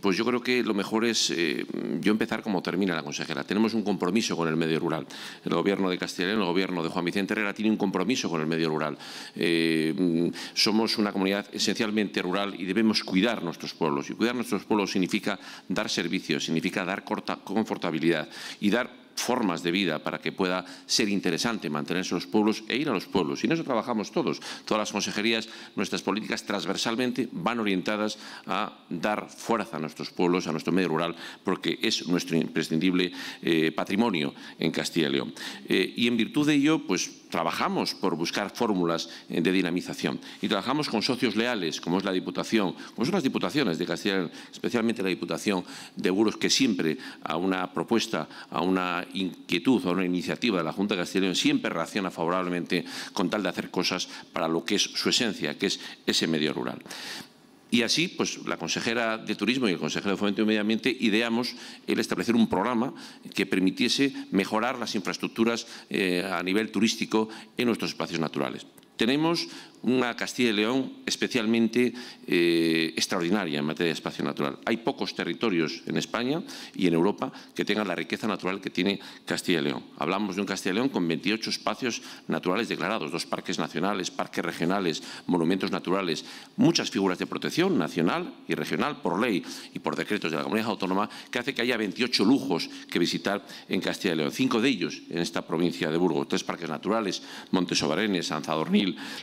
Pues yo creo que lo mejor es eh, yo empezar como termina la consejera. Tenemos un compromiso con el medio rural. El gobierno de Castellón, el gobierno de Juan Vicente Herrera tiene un compromiso con el medio rural. Eh, mm, somos una comunidad esencialmente rural y debemos cuidar nuestros pueblos. Y cuidar nuestros pueblos significa dar servicios, significa dar confortabilidad y dar formas de vida para que pueda ser interesante mantenerse en los pueblos e ir a los pueblos. Y en eso trabajamos todos. Todas las consejerías, nuestras políticas transversalmente van orientadas a dar fuerza a nuestros pueblos, a nuestro medio rural, porque es nuestro imprescindible eh, patrimonio en Castilla y León. Eh, y en virtud de ello, pues trabajamos por buscar fórmulas eh, de dinamización y trabajamos con socios leales, como es la Diputación, como son las Diputaciones de Castilla, y León, especialmente la Diputación de Buros que siempre a una propuesta, a una inquietud o una iniciativa de la Junta de siempre reacciona favorablemente con tal de hacer cosas para lo que es su esencia, que es ese medio rural. Y así, pues la consejera de Turismo y el consejero de Fomento y Medio Ambiente ideamos el establecer un programa que permitiese mejorar las infraestructuras eh, a nivel turístico en nuestros espacios naturales. Tenemos una Castilla y León especialmente eh, extraordinaria en materia de espacio natural. Hay pocos territorios en España y en Europa que tengan la riqueza natural que tiene Castilla y León. Hablamos de un Castilla y León con 28 espacios naturales declarados, dos parques nacionales, parques regionales, monumentos naturales, muchas figuras de protección nacional y regional por ley y por decretos de la comunidad autónoma que hace que haya 28 lujos que visitar en Castilla y León. Cinco de ellos en esta provincia de Burgos, tres parques naturales, Montes Obarenes, San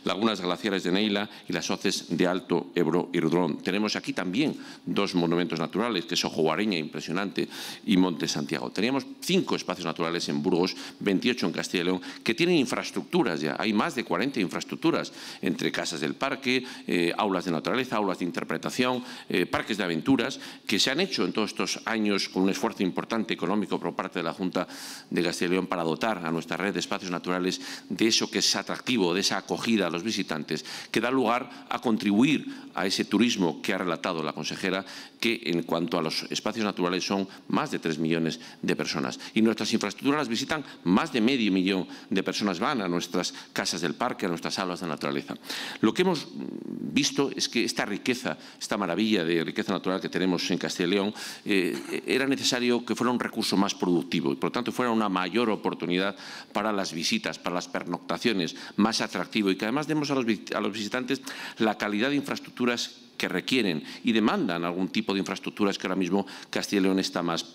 lagunas glaciares de Neila y las hoces de Alto Ebro y Rudrón. Tenemos aquí también dos monumentos naturales, que es Guareña, impresionante, y Monte Santiago. Teníamos cinco espacios naturales en Burgos, 28 en Castilla y León, que tienen infraestructuras ya. Hay más de 40 infraestructuras, entre casas del parque, eh, aulas de naturaleza, aulas de interpretación, eh, parques de aventuras, que se han hecho en todos estos años con un esfuerzo importante económico por parte de la Junta de Castilla y León para dotar a nuestra red de espacios naturales de eso que es atractivo, de esa acogida a los visitantes, que da lugar a contribuir a ese turismo que ha relatado la consejera, que en cuanto a los espacios naturales son más de 3 millones de personas. Y nuestras infraestructuras las visitan más de medio millón de personas van a nuestras casas del parque, a nuestras salas de naturaleza. Lo que hemos visto es que esta riqueza, esta maravilla de riqueza natural que tenemos en Castilla León, eh, era necesario que fuera un recurso más productivo y por lo tanto fuera una mayor oportunidad para las visitas, para las pernoctaciones más atractivas y que además demos a los, a los visitantes la calidad de infraestructuras que requieren y demandan algún tipo de infraestructuras que ahora mismo Castilla y León está más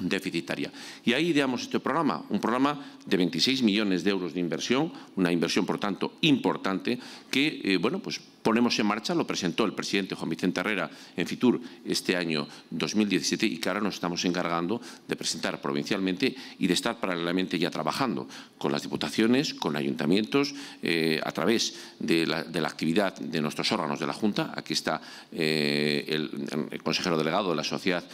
deficitaria. Y ahí ideamos este programa, un programa de 26 millones de euros de inversión, una inversión, por tanto, importante, que, eh, bueno, pues ponemos en marcha, lo presentó el presidente Juan Vicente Herrera en FITUR este año 2017 y que ahora nos estamos encargando de presentar provincialmente y de estar paralelamente ya trabajando con las diputaciones, con ayuntamientos, eh, a través de la, actividad de nuestros órganos de la Junta. Aquí está eh, el, consejero delegado de la Sociedad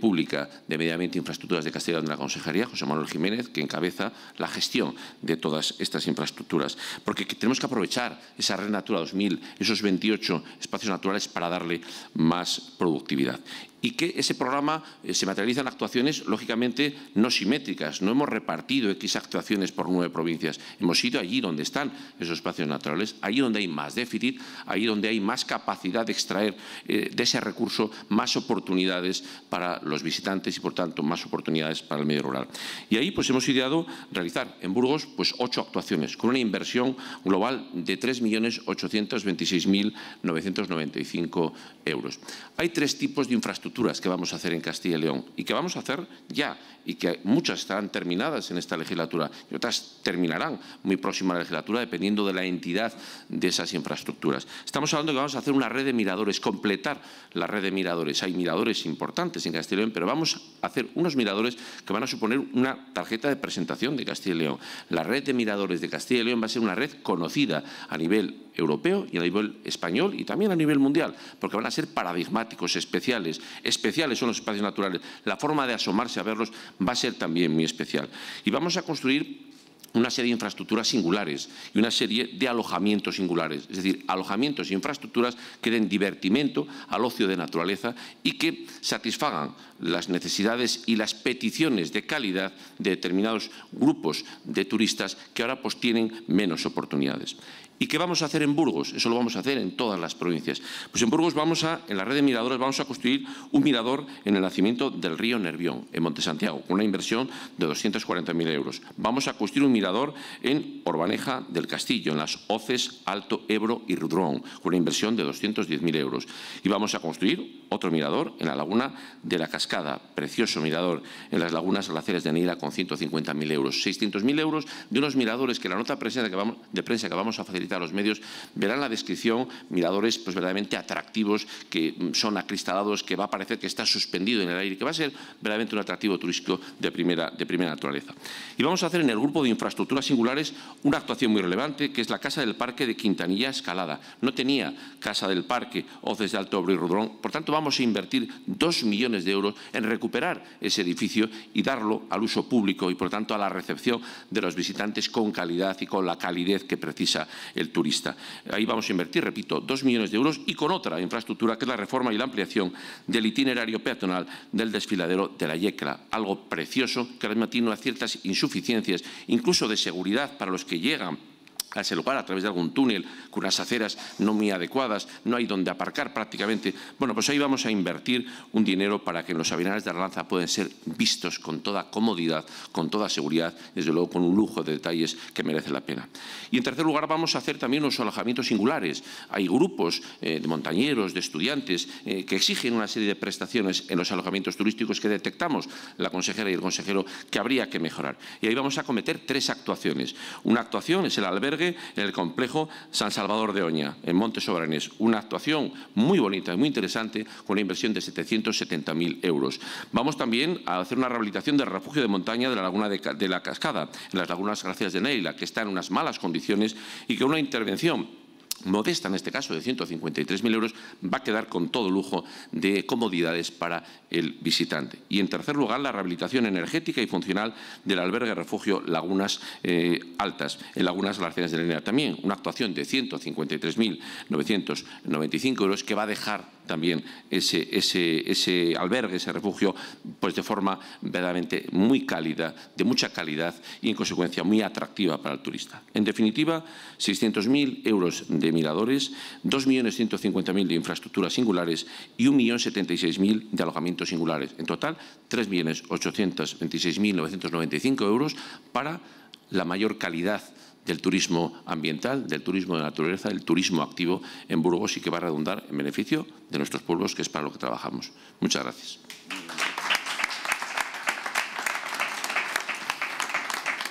Pública de Medio Ambiente Infraestructuras de Castellón de la Consejería, José Manuel Jiménez, que encabeza la gestión de todas estas infraestructuras. Porque tenemos que aprovechar esa red Natura 2000, esos 28 espacios naturales para darle más productividad y que ese programa eh, se materializa en actuaciones, lógicamente, no simétricas. No hemos repartido X actuaciones por nueve provincias. Hemos ido allí donde están esos espacios naturales, allí donde hay más déficit, allí donde hay más capacidad de extraer eh, de ese recurso más oportunidades para los visitantes y, por tanto, más oportunidades para el medio rural. Y ahí pues hemos ideado realizar en Burgos pues ocho actuaciones con una inversión global de 3.826.995 euros. Hay tres tipos de infraestructura que vamos a hacer en Castilla y León y que vamos a hacer ya y que muchas estarán terminadas en esta legislatura y otras terminarán muy próxima a la legislatura dependiendo de la entidad de esas infraestructuras. Estamos hablando de que vamos a hacer una red de miradores, completar la red de miradores. Hay miradores importantes en Castilla y León, pero vamos a hacer unos miradores que van a suponer una tarjeta de presentación de Castilla y León. La red de miradores de Castilla y León va a ser una red conocida a nivel europeo y a nivel español y también a nivel mundial, porque van a ser paradigmáticos especiales especiales son los espacios naturales. La forma de asomarse a verlos va a ser también muy especial. Y vamos a construir una serie de infraestructuras singulares y una serie de alojamientos singulares, es decir, alojamientos e infraestructuras que den divertimento al ocio de naturaleza y que satisfagan las necesidades y las peticiones de calidad de determinados grupos de turistas que ahora pues, tienen menos oportunidades. ¿Y qué vamos a hacer en Burgos? Eso lo vamos a hacer en todas las provincias. Pues en Burgos vamos a, en la red de miradores, vamos a construir un mirador en el nacimiento del río Nervión, en Santiago, con una inversión de 240.000 euros. Vamos a construir un mirador en Orbaneja del Castillo, en las Oces, Alto Ebro y Rudrón, con una inversión de 210.000 euros. Y vamos a construir otro mirador en la laguna de la Cascada, precioso mirador, en las lagunas glaciares de Neira, con 150.000 euros. 600.000 euros de unos miradores que la nota de prensa que vamos a facilitar a los medios, verán la descripción miradores pues verdaderamente atractivos que mm, son acristalados, que va a parecer que está suspendido en el aire, que va a ser verdaderamente un atractivo turístico de primera, de primera naturaleza. Y vamos a hacer en el grupo de infraestructuras singulares una actuación muy relevante, que es la Casa del Parque de Quintanilla Escalada. No tenía Casa del Parque Oces de Alto Obrero y Rodrón, por tanto vamos a invertir dos millones de euros en recuperar ese edificio y darlo al uso público y, por tanto, a la recepción de los visitantes con calidad y con la calidez que precisa el turista. Ahí vamos a invertir, repito, dos millones de euros y con otra infraestructura que es la reforma y la ampliación del itinerario peatonal del desfiladero de la Yecla, algo precioso que además tiene ciertas insuficiencias, incluso de seguridad para los que llegan a ese lugar a través de algún túnel, con unas aceras no muy adecuadas, no hay donde aparcar prácticamente. Bueno, pues ahí vamos a invertir un dinero para que los aviones de Arlanza puedan ser vistos con toda comodidad, con toda seguridad, desde luego con un lujo de detalles que merece la pena. Y en tercer lugar vamos a hacer también unos alojamientos singulares. Hay grupos eh, de montañeros, de estudiantes, eh, que exigen una serie de prestaciones en los alojamientos turísticos que detectamos la consejera y el consejero que habría que mejorar. Y ahí vamos a cometer tres actuaciones. Una actuación es el albergue en el complejo San Salvador de Oña, en Montes Sobranes, Una actuación muy bonita y muy interesante con una inversión de 770.000 euros. Vamos también a hacer una rehabilitación del refugio de montaña de la Laguna de, de la Cascada, en las Lagunas Gracias de Neila, que está en unas malas condiciones y que una intervención modesta en este caso de 153.000 euros, va a quedar con todo lujo de comodidades para el visitante. Y en tercer lugar, la rehabilitación energética y funcional del albergue refugio Lagunas eh, Altas, en Lagunas Larcenas de Linea También una actuación de 153.995 euros que va a dejar también ese, ese, albergue, ese refugio, pues de forma verdaderamente muy cálida, de mucha calidad y en consecuencia muy atractiva para el turista. En definitiva, 600.000 euros de miradores, 2.150.000 de infraestructuras singulares y 1.076.000 de alojamientos singulares. En total, 3.826.995 euros para la mayor calidad del turismo ambiental, del turismo de naturaleza, del turismo activo en Burgos y que va a redundar en beneficio de nuestros pueblos, que es para lo que trabajamos. Muchas gracias.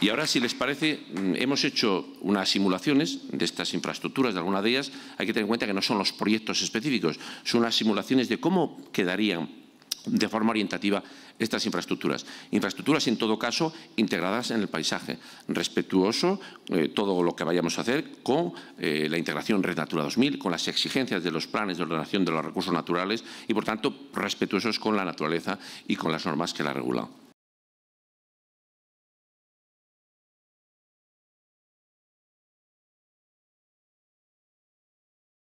Y ahora, si les parece, mm, hemos hecho unas simulaciones de estas infraestructuras, de alguna de ellas. Hay que tener en cuenta que no son los proyectos específicos, son las simulaciones de cómo quedarían de forma orientativa estas infraestructuras. Infraestructuras, en todo caso, integradas en el paisaje, respetuoso eh, todo lo que vayamos a hacer con eh, la integración Red Natura 2000, con las exigencias de los planes de ordenación de los recursos naturales y, por tanto, respetuosos con la naturaleza y con las normas que la regulan.